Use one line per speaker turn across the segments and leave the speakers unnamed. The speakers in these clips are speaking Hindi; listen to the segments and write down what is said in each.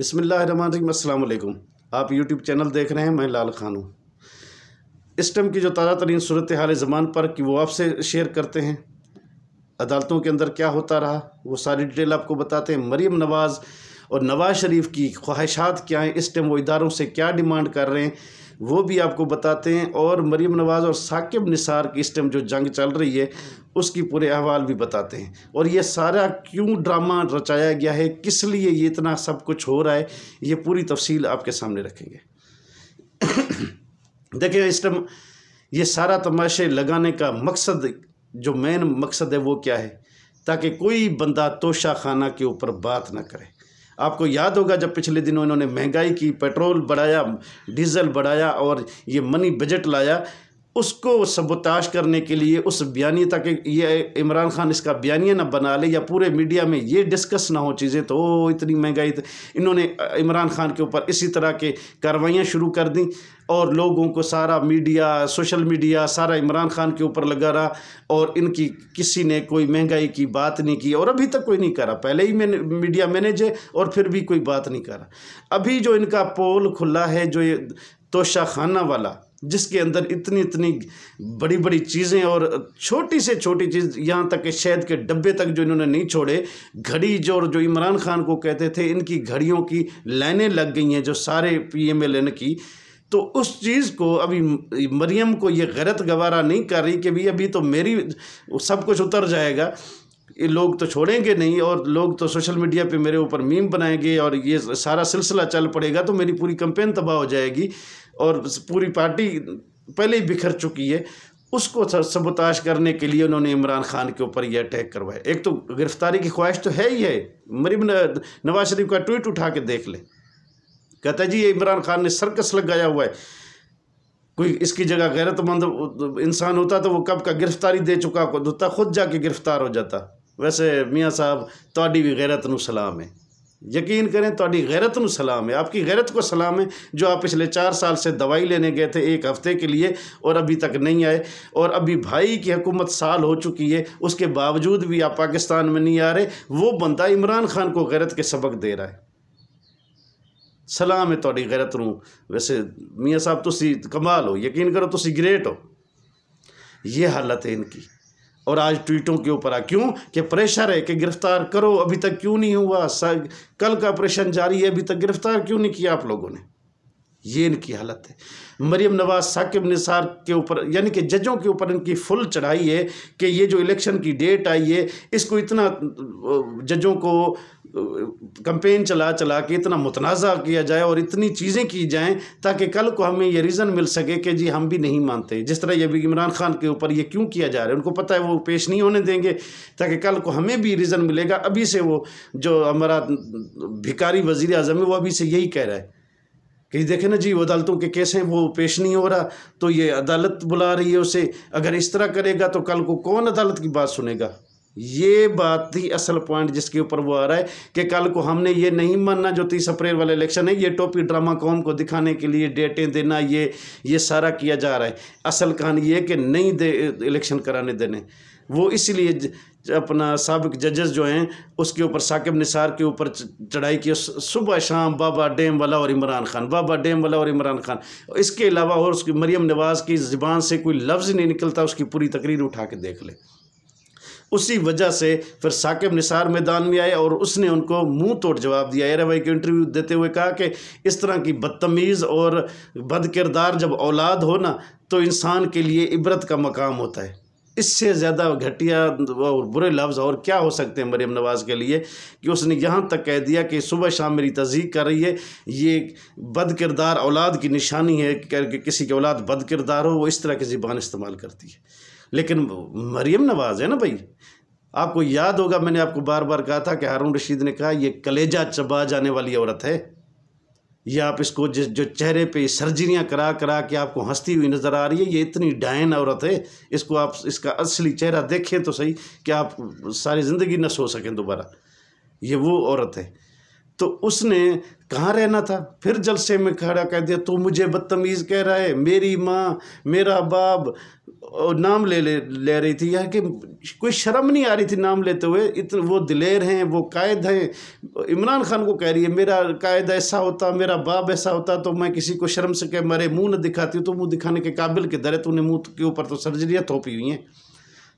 बसमिल अल्लाम आप यूट्यूब चैनल देख रहे हैं मैं लाल खान हूँ इस टाइम की जो ताज़ा तरीन सूरत हाल ज़मान पर कि वो आपसे शेयर करते हैं अदालतों के अंदर क्या होता रहा वो सारी डिटेल आपको बताते हैं मरीम नवाज़ और नवाज़ शरीफ की ख्वाहिशात क्या हैं इस टाइम वो इदारों से क्या डिमांड कर रहे हैं वो भी आपको बताते हैं और मरीम नवाज़ और साकिब निसार की इस टाइम जो जंग चल रही है उसकी पूरे अहवाल भी बताते हैं और ये सारा क्यों ड्रामा रचाया गया है किस लिए ये इतना सब कुछ हो रहा है ये पूरी तफसील आपके सामने रखेंगे देखिए इस टाइम ये सारा तमाशे लगाने का मकसद जो मेन मकसद है वो क्या है ताकि कोई बंदा तोशा खाना के ऊपर बात ना करे आपको याद होगा जब पिछले दिनों इन्होंने महंगाई की पेट्रोल बढ़ाया डीजल बढ़ाया और ये मनी बजट लाया उसको सबोताश करने के लिए उस बयानी तक ये इमरान खान इसका बयानिया ना बना ले या पूरे मीडिया में ये डिस्कस ना हो चीज़ें तो ओ, इतनी महंगाई तो इन्होंने इमरान खान के ऊपर इसी तरह के कार्रवाइयाँ शुरू कर दी और लोगों को सारा मीडिया सोशल मीडिया सारा इमरान खान के ऊपर लगा रहा और इनकी किसी ने कोई महंगाई की बात नहीं की और अभी तक कोई नहीं करा पहले ही मैंने मीडिया मैनेज है और फिर भी कोई बात नहीं करा अभी जो इनका पोल खुला है जो ये तोशा खाना वाला जिसके अंदर इतनी इतनी बड़ी बड़ी चीज़ें और छोटी से छोटी चीज़ यहाँ तक कि शहद के डब्बे तक जो इन्होंने नहीं छोड़े घड़ी जो और जो इमरान खान को कहते थे इनकी घड़ियों की लाइनें लग गई हैं जो सारे पी एम एल एन की तो उस चीज़ को अभी मरियम को ये गलत गवारा नहीं कर रही कि भाई अभी तो मेरी सब कुछ उतर जाएगा ये लोग तो छोड़ेंगे नहीं और लोग तो सोशल मीडिया पे मेरे ऊपर मीम बनाएंगे और ये सारा सिलसिला चल पड़ेगा तो मेरी पूरी कंपेन तबाह हो जाएगी और पूरी पार्टी पहले ही बिखर चुकी है उसको सबोताश करने के लिए उन्होंने इमरान खान के ऊपर ये अटैक करवाया एक तो गिरफ्तारी की ख्वाहिश तो है ही है मरीम नवाज शरीफ का ट्वीट उठा के देख ले कहता जी ये इमरान खान ने सर्कस लगाया हुआ है कोई इसकी जगह गैरतमंद इंसान होता तो वो कब का गिरफ्तारी दे चुका होता खुद जाके गिरफ्तार हो जाता वैसे मियाँ साहब तोड़ी भी गैरत सलाम है यकीन करें ਤੁਹਾਡੀ ਗੈਰਤ ਨੂੰ सलाम है आपकी गैरत को सलाम है जो आप पिछले चार साल से दवाई लेने गए थे एक हफ्ते के लिए और अभी तक नहीं आए और अभी भाई की हुकूमत साल हो चुकी है उसके बावजूद भी आप पाकिस्तान में नहीं आ रहे वो बंदा इमरान खान को गैरत के सबक दे रहा है सलाम है थोड़ी गैरत रू वैसे मियाँ साहब तुम कमाल हो यकीन करो तुम ग्रेट हो ये हालत है इनकी और आज ट्वीटों के ऊपर आ क्यों कि प्रेशर है कि गिरफ्तार करो अभी तक क्यों नहीं हुआ कल का ऑपरेशन जारी है अभी तक गिरफ्तार क्यों नहीं किया आप लोगों ने ये इनकी हालत है मरियम नवाज साकिब निसार के ऊपर यानी कि जजों के ऊपर इनकी फुल चढ़ाई है कि ये जो इलेक्शन की डेट आई है इसको इतना जजों को कंपेन चला चला के इतना मुतनाज़ा किया जाए और इतनी चीज़ें की जाएं ताकि कल को हमें ये रीज़न मिल सके कि जी हम भी नहीं मानते जिस तरह ये भी इमरान खान के ऊपर ये क्यों किया जा रहा है उनको पता है वो पेश नहीं होने देंगे ताकि कल को हमें भी रीज़न मिलेगा अभी से वो जो हमारा भिकारी वज़ी अजम है वो अभी से यही कह रहा है कहीं देखे ना जी अदालतों के केस हैं वो पेश नहीं हो रहा तो ये अदालत बुला रही है उसे अगर इस तरह करेगा तो कल को कौन अदालत की बात सुनेगा ये बात थी असल पॉइंट जिसके ऊपर वो आ रहा है कि कल को हमने ये नहीं मानना जो तीस अप्रैल वाला इलेक्शन है ये टोपी ड्रामा कौम को दिखाने के लिए डेटें देना ये ये सारा किया जा रहा है असल कहानी ये कि नहीं दे इलेक्शन कराने देने वो इसलिए अपना सबक जजेस जो हैं उसके ऊपर साकिब निसार के ऊपर चढ़ाई की सुबह शाम बाबा डेम वाला और इमरान खान बाबा डेम वाला और इमरान खान इसके अलावा और उसकी मरियम नवाज़ की ज़बान से कोई लफ्ज़ नहीं निकलता उसकी पूरी तकरीर उठा के देख ले उसी वजह से फिर साकिब निसार मैदान में आए और उसने उनको मुंह तोड़ जवाब दिया एरा भाई को इंटरव्यू देते हुए कहा कि इस तरह की बदतमीज़ और बद किरदार जब औलाद हो ना तो इंसान के लिए इबरत का मकाम होता है इससे ज़्यादा घटिया और बुरे लफ्ज़ और क्या हो सकते हैं मरीम नवाज़ के लिए कि उसने यहाँ तक कह दिया कि सुबह शाम मेरी तस्दीक कर रही है ये बद किरदार औलाद की निशानी है करके किसी की औलाद बद किरदार हो वो इस तरह की ज़बान इस्तेमाल करती है लेकिन मरीम नवाज़ है ना भाई आपको याद होगा मैंने आपको बार बार कहा था कि हारून रशीद ने कहा यह कलेजा चबा जाने वाली औरत है या आप इसको जिस जो चेहरे पे सर्जरियाँ करा करा के आपको हंसती हुई नज़र आ रही है ये इतनी डायन औरत है इसको आप इसका असली चेहरा देखें तो सही कि आप सारी ज़िंदगी न सो सकें दोबारा ये वो औरत है तो उसने कहाँ रहना था फिर जलसे में खड़ा कह दिया तो मुझे बदतमीज़ कह रहा है मेरी माँ मेरा बाप नाम ले ले ले रही थी यहाँ कि कोई शर्म नहीं आ रही थी नाम लेते हुए इतने वो दिलेर हैं वो कायद हैं इमरान खान को कह रही है मेरा कायद ऐसा होता मेरा बाप ऐसा होता तो मैं किसी को शर्म से कह मरे मुंह न दिखाती हूँ तो मुंह दिखाने के काबिल के दर तूने मुंह के ऊपर तो सर्जरियाँ थोपी हुई हैं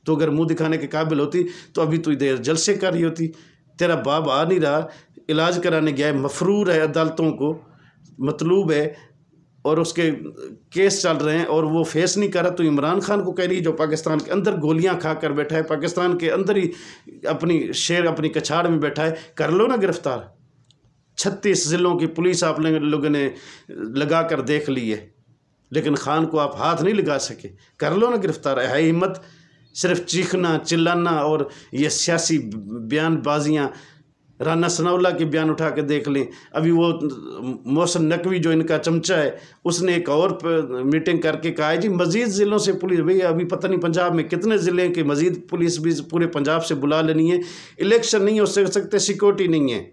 तो अगर मुँह दिखाने के काबिल होती तो अभी तो देर जलसे कर रही होती तेरा बाप आ नहीं रहा इलाज कराने गया है मफरूर है अदालतों को मतलूब है और उसके केस चल रहे हैं और वो फेस नहीं कर रहा तो इमरान खान को कह रही है जो पाकिस्तान के अंदर गोलियां खा कर बैठा है पाकिस्तान के अंदर ही अपनी शेर अपनी कछाड़ में बैठा है कर लो ना गिरफ्तार छत्तीस ज़िलों की पुलिस आप लोगों ने लगा कर देख ली है लेकिन खान को आप हाथ नहीं लगा सके कर लो ना गिरफ्तार है हिम्मत सिर्फ चीखना चिल्लाना और ये सियासी बयानबाजियाँ राना सनाउल्ला के बयान उठा के देख लें अभी वो मोहसन नकवी जो इनका चमचा है उसने एक और मीटिंग करके कहा है जी मज़ीद ज़िलों से पुलिस भैया अभी पता नहीं पंजाब में कितने ज़िले के मज़ीद पुलिस भी पूरे पंजाब से बुला लेनी है इलेक्शन नहीं हो सकते सिक्योरिटी नहीं है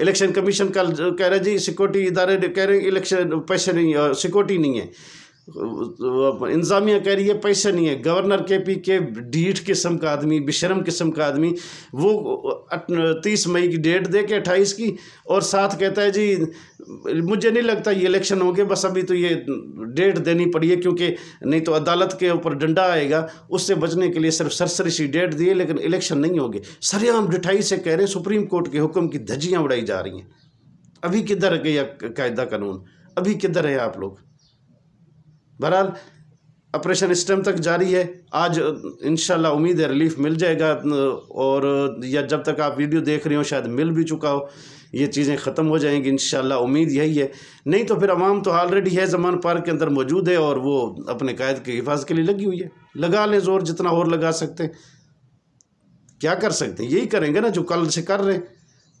इलेक्शन कमीशन कल कह रहे जी सिक्योरिटी इदारे कह रहे इलेक्शन पैसे नहीं सिक्योरिटी नहीं है इंतज़ामिया कह रही है पैसा नहीं है गवर्नर के पी के ढीठ किस्म का आदमी बिशरम किस्म का आदमी वो तीस मई की डेट दे के अट्ठाईस की और साथ कहता है जी मुझे नहीं लगता ये इलेक्शन हो बस अभी तो ये डेट देनी पड़ी है क्योंकि नहीं तो अदालत के ऊपर डंडा आएगा उससे बचने के लिए सिर्फ सरसरी सी डेट दिए लेकिन इलेक्शन नहीं होगी सरेआम डिठाई से कह रहे हैं सुप्रीम कोर्ट के हुक्म की धज्जियाँ उड़ाई जा रही हैं अभी किधर गया कायदा कानून अभी किधर है आप लोग बहरहाल ऑपरेशन स्टम तक जारी है आज इन उम्मीद है रिलीफ मिल जाएगा और या जब तक आप वीडियो देख रहे हो शायद मिल भी चुका हो ये चीज़ें ख़त्म हो जाएंगी इन उम्मीद यही है नहीं तो फिर आवाम तो ऑलरेडी है जमान पार्क के अंदर मौजूद है और वो अपने कायद की हिफाज के लिए लगी हुई है लगा लें ज़ोर जितना और लगा सकते हैं क्या कर सकते हैं यही करेंगे ना जो कल से कर रहे हैं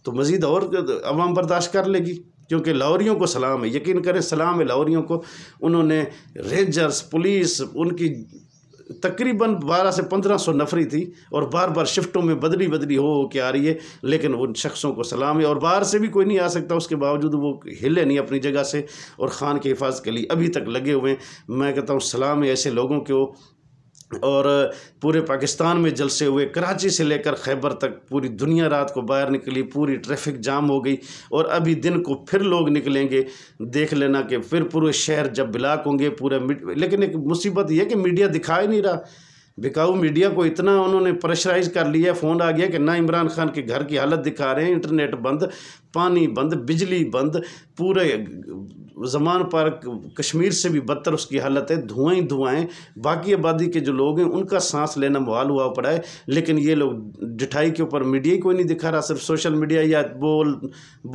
तो मज़ीद और अवाम बर्दाश्त कर लेगी क्योंकि लाहौरियों को सलाम है यकीन करें सलाम है लाहौरियों को उन्होंने रेंजर्स पुलिस उनकी तकरीबन 12 से 1500 नफरी थी और बार बार शिफ्टों में बदली बदली हो के आ रही है लेकिन उन शख्सों को सलाम है और बाहर से भी कोई नहीं आ सकता उसके बावजूद वो हिले नहीं अपनी जगह से और ख़ान की हिफाजत के लिए अभी तक लगे हुए हैं मैं कहता हूँ सलाम है ऐसे लोगों को और पूरे पाकिस्तान में जलसे हुए कराची से लेकर खैबर तक पूरी दुनिया रात को बाहर निकली पूरी ट्रैफिक जाम हो गई और अभी दिन को फिर लोग निकलेंगे देख लेना कि फिर पूरे शहर जब ब्लाक होंगे पूरे लेकिन एक मुसीबत यह कि मीडिया दिखा ही नहीं रहा बिकाऊ मीडिया को इतना उन्होंने प्रेशराइज कर लिया फ़ोन आ गया कि ना इमरान खान के घर की हालत दिखा रहे हैं इंटरनेट बंद पानी बंद बिजली बंद पूरे ज़मान पर कश्मीर से भी बदतर उसकी हालत है धुआं ही धुआं बाकी आबादी के जो लोग हैं उनका सांस लेना बहाल हुआ पड़ा है लेकिन ये लोग जिठाई के ऊपर मीडिया ही कोई नहीं दिखा रहा सिर्फ सोशल मीडिया या बोल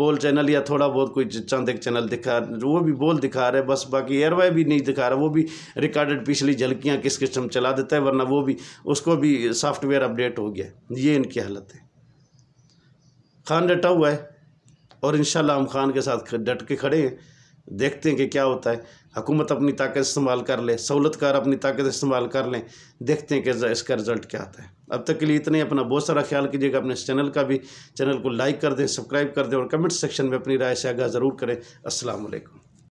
बोल चैनल या थोड़ा बहुत कोई चंद एक चैनल दिखा वो भी बोल दिखा रहे बस बाकी एयरवे भी नहीं दिखा रहा वो भी रिकॉर्डेड पिछली झलकियाँ किस किस्म चला देता है वरना वो भी उसको भी सॉफ्टवेयर अपडेट हो गया ये इनकी हालत है खान डटा हुआ है और इन हम खान के साथ डट के खड़े हैं देखते हैं कि क्या होता है हुकूमत अपनी ताकत इस्तेमाल कर ले सहूलतकार अपनी ताकत इस्तेमाल कर लें देखते हैं कि इसका रिज़ल्ट क्या आता है अब तक के लिए इतने अपना बहुत सारा ख्याल कीजिएगा अपने इस चैनल का भी चैनल को लाइक कर दें सब्सक्राइब कर दें और कमेंट सेक्शन में अपनी राय से आगाह ज़रूर करें असलकम